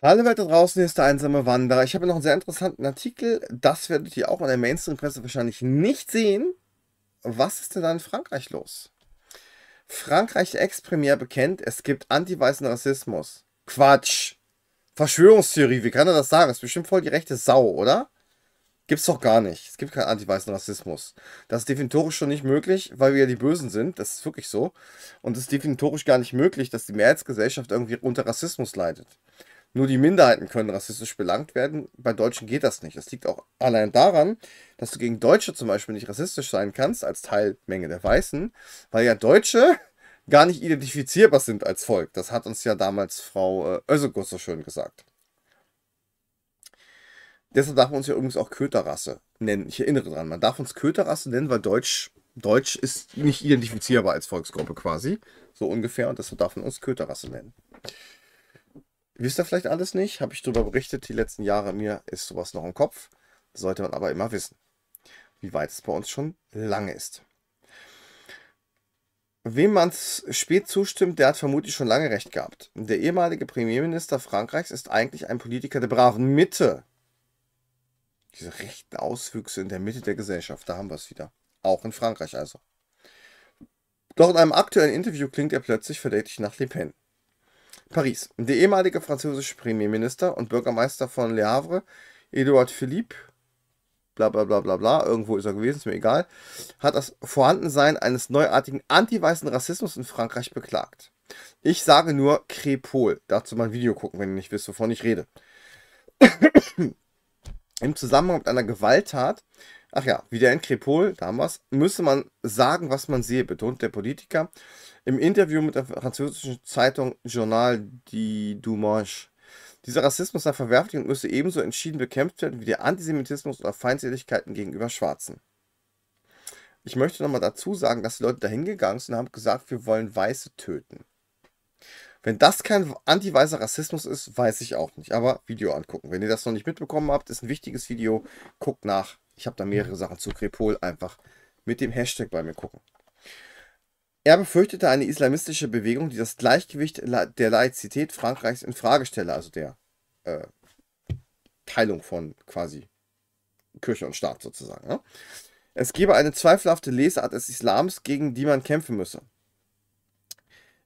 Hallo Welt da draußen, hier ist der einsame Wanderer. Ich habe noch einen sehr interessanten Artikel. Das werdet ihr auch in der Mainstream-Presse wahrscheinlich nicht sehen. Was ist denn da in Frankreich los? Frankreich Ex-Premier bekennt, es gibt anti-weißen Rassismus. Quatsch! Verschwörungstheorie, wie kann er das sagen? ist bestimmt voll die rechte Sau, oder? Gibt's doch gar nicht. Es gibt keinen anti-weißen Rassismus. Das ist definitorisch schon nicht möglich, weil wir ja die Bösen sind. Das ist wirklich so. Und es ist definitorisch gar nicht möglich, dass die Mehrheitsgesellschaft irgendwie unter Rassismus leidet. Nur die Minderheiten können rassistisch belangt werden. Bei Deutschen geht das nicht. Das liegt auch allein daran, dass du gegen Deutsche zum Beispiel nicht rassistisch sein kannst, als Teilmenge der Weißen, weil ja Deutsche gar nicht identifizierbar sind als Volk. Das hat uns ja damals Frau äh, Özegut so schön gesagt. Deshalb darf man uns ja übrigens auch Köterrasse nennen. Ich erinnere daran, man darf uns Köterrasse nennen, weil Deutsch, Deutsch ist nicht identifizierbar als Volksgruppe quasi. So ungefähr. Und deshalb darf man uns Köterrasse nennen. Wisst ihr vielleicht alles nicht? Habe ich darüber berichtet, die letzten Jahre mir ist sowas noch im Kopf. Sollte man aber immer wissen, wie weit es bei uns schon lange ist. Wem man spät zustimmt, der hat vermutlich schon lange recht gehabt. Der ehemalige Premierminister Frankreichs ist eigentlich ein Politiker der braven Mitte. Diese rechten Auswüchse in der Mitte der Gesellschaft, da haben wir es wieder. Auch in Frankreich also. Doch in einem aktuellen Interview klingt er plötzlich verdächtig nach Le Pen. Paris. Der ehemalige französische Premierminister und Bürgermeister von Le Havre, Edouard Philippe, bla bla bla bla bla, irgendwo ist er gewesen, ist mir egal, hat das Vorhandensein eines neuartigen antiweißen Rassismus in Frankreich beklagt. Ich sage nur Krepol. Dazu mal ein Video gucken, wenn ihr nicht wisst, wovon ich rede. Im Zusammenhang mit einer Gewalttat Ach ja, wie der in Kripol damals, müsse man sagen, was man sehe, betont der Politiker im Interview mit der französischen Zeitung Journal du Dimanche. Dieser Rassismus sei verwerflich und müsse ebenso entschieden bekämpft werden wie der Antisemitismus oder Feindseligkeiten gegenüber Schwarzen. Ich möchte nochmal dazu sagen, dass die Leute dahin gegangen sind und haben gesagt, wir wollen Weiße töten. Wenn das kein anti-weißer Rassismus ist, weiß ich auch nicht. Aber Video angucken. Wenn ihr das noch nicht mitbekommen habt, ist ein wichtiges Video. Guckt nach. Ich habe da mehrere Sachen zu Krepol einfach mit dem Hashtag bei mir gucken. Er befürchtete eine islamistische Bewegung, die das Gleichgewicht der Laizität Frankreichs in Frage stelle, also der äh, Teilung von quasi Kirche und Staat sozusagen. Ne? Es gebe eine zweifelhafte Lesart des Islams, gegen die man kämpfen müsse.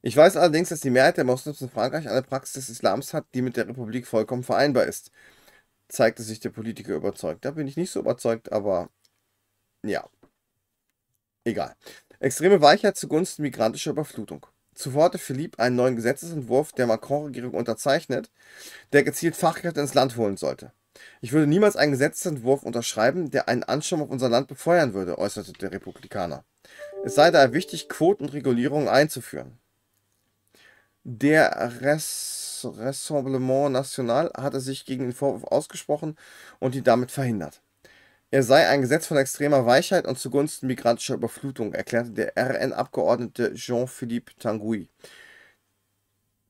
Ich weiß allerdings, dass die Mehrheit der Moslems in Frankreich eine Praxis des Islams hat, die mit der Republik vollkommen vereinbar ist zeigte sich der Politiker überzeugt. Da bin ich nicht so überzeugt, aber ja. Egal. Extreme Weichheit zugunsten migrantischer Überflutung. Zuvor hatte Philippe einen neuen Gesetzesentwurf der Macron-Regierung unterzeichnet, der gezielt Fachkräfte ins Land holen sollte. Ich würde niemals einen Gesetzentwurf unterschreiben, der einen Ansturm auf unser Land befeuern würde, äußerte der Republikaner. Es sei daher wichtig, Quoten und Regulierungen einzuführen. Der Rest Rassemblement National hatte sich gegen den Vorwurf ausgesprochen und ihn damit verhindert. Er sei ein Gesetz von extremer Weichheit und zugunsten migrantischer Überflutung, erklärte der RN-Abgeordnete Jean-Philippe Tanguy.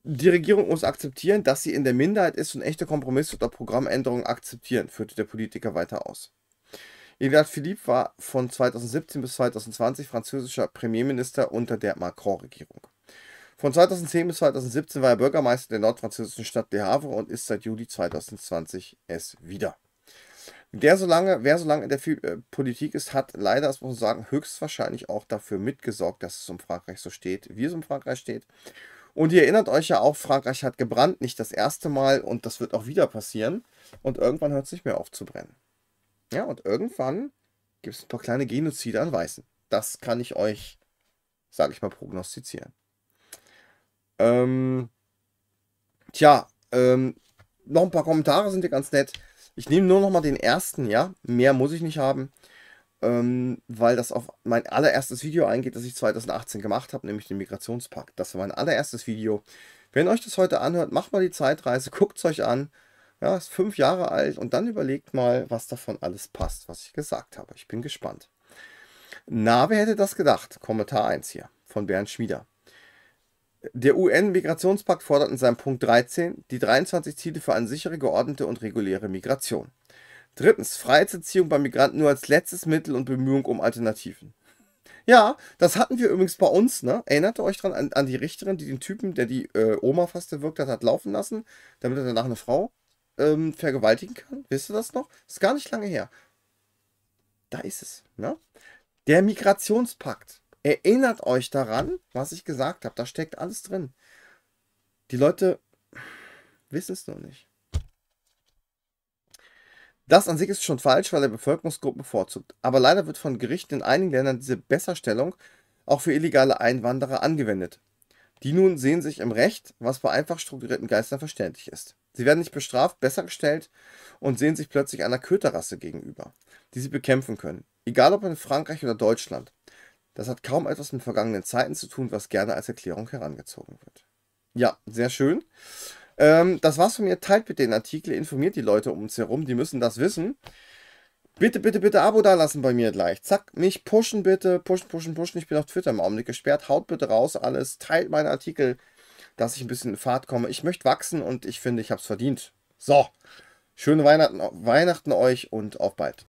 Die Regierung muss akzeptieren, dass sie in der Minderheit ist und echte Kompromisse oder Programmänderungen akzeptieren, führte der Politiker weiter aus. Edouard Philippe war von 2017 bis 2020 französischer Premierminister unter der Macron-Regierung. Von 2010 bis 2017 war er Bürgermeister der nordfranzösischen Stadt Le Havre und ist seit Juli 2020 es wieder. Der so lange, wer so lange in der äh, Politik ist, hat leider, das muss man sagen, höchstwahrscheinlich auch dafür mitgesorgt, dass es um Frankreich so steht, wie es um Frankreich steht. Und ihr erinnert euch ja auch, Frankreich hat gebrannt, nicht das erste Mal und das wird auch wieder passieren. Und irgendwann hört es nicht mehr auf zu brennen. Ja, und irgendwann gibt es ein paar kleine Genozide an Weißen. Das kann ich euch, sage ich mal, prognostizieren. Ähm, tja, ähm, noch ein paar Kommentare sind ja ganz nett. Ich nehme nur noch mal den ersten, ja. Mehr muss ich nicht haben, ähm, weil das auf mein allererstes Video eingeht, das ich 2018 gemacht habe, nämlich den Migrationspakt. Das war mein allererstes Video. Wenn euch das heute anhört, macht mal die Zeitreise, guckt es euch an. Ja, ist fünf Jahre alt und dann überlegt mal, was davon alles passt, was ich gesagt habe. Ich bin gespannt. Na, wer hätte das gedacht? Kommentar 1 hier von Bernd Schmieder. Der UN-Migrationspakt fordert in seinem Punkt 13 die 23 Ziele für eine sichere, geordnete und reguläre Migration. Drittens, Freiheitserziehung bei Migranten nur als letztes Mittel und Bemühung um Alternativen. Ja, das hatten wir übrigens bei uns, ne? Erinnert ihr euch dran an, an die Richterin, die den Typen, der die äh, Oma fast erwürgt hat, hat laufen lassen, damit er danach eine Frau ähm, vergewaltigen kann? Wisst ihr das noch? Ist gar nicht lange her. Da ist es, ne? Der Migrationspakt. Erinnert euch daran, was ich gesagt habe. Da steckt alles drin. Die Leute wissen es nur nicht. Das an sich ist schon falsch, weil er Bevölkerungsgruppen bevorzugt. Aber leider wird von Gerichten in einigen Ländern diese Besserstellung auch für illegale Einwanderer angewendet. Die nun sehen sich im Recht, was bei einfach strukturierten Geistern verständlich ist. Sie werden nicht bestraft, besser gestellt und sehen sich plötzlich einer Köterrasse gegenüber, die sie bekämpfen können. Egal ob in Frankreich oder Deutschland. Das hat kaum etwas mit vergangenen Zeiten zu tun, was gerne als Erklärung herangezogen wird. Ja, sehr schön. Ähm, das war's von mir. Teilt bitte den Artikel, informiert die Leute um uns herum, die müssen das wissen. Bitte, bitte, bitte Abo dalassen bei mir gleich. Zack, mich pushen bitte, pushen, pushen, pushen. Ich bin auf Twitter im Augenblick gesperrt. Haut bitte raus alles, teilt meine Artikel, dass ich ein bisschen in Fahrt komme. Ich möchte wachsen und ich finde, ich habe es verdient. So, schöne Weihnachten, Weihnachten euch und auf bald.